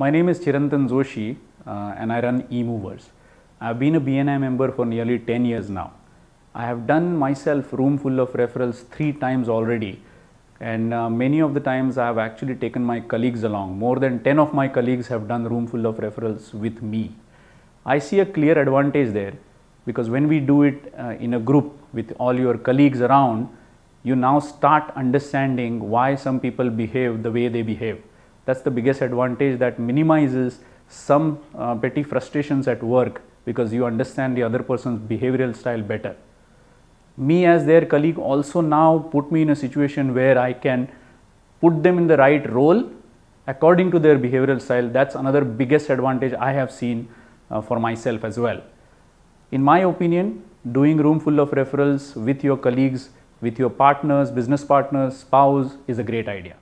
My name is Chirantan Joshi uh, and I run eMovers. I've been a BNI member for nearly 10 years now. I have done myself room full of referrals three times already and uh, many of the times I have actually taken my colleagues along. More than 10 of my colleagues have done room full of referrals with me. I see a clear advantage there because when we do it uh, in a group with all your colleagues around, you now start understanding why some people behave the way they behave. That is the biggest advantage that minimizes some uh, petty frustrations at work because you understand the other person's behavioral style better. Me as their colleague also now put me in a situation where I can put them in the right role according to their behavioral style. That is another biggest advantage I have seen uh, for myself as well. In my opinion, doing room full of referrals with your colleagues, with your partners, business partners, spouse is a great idea.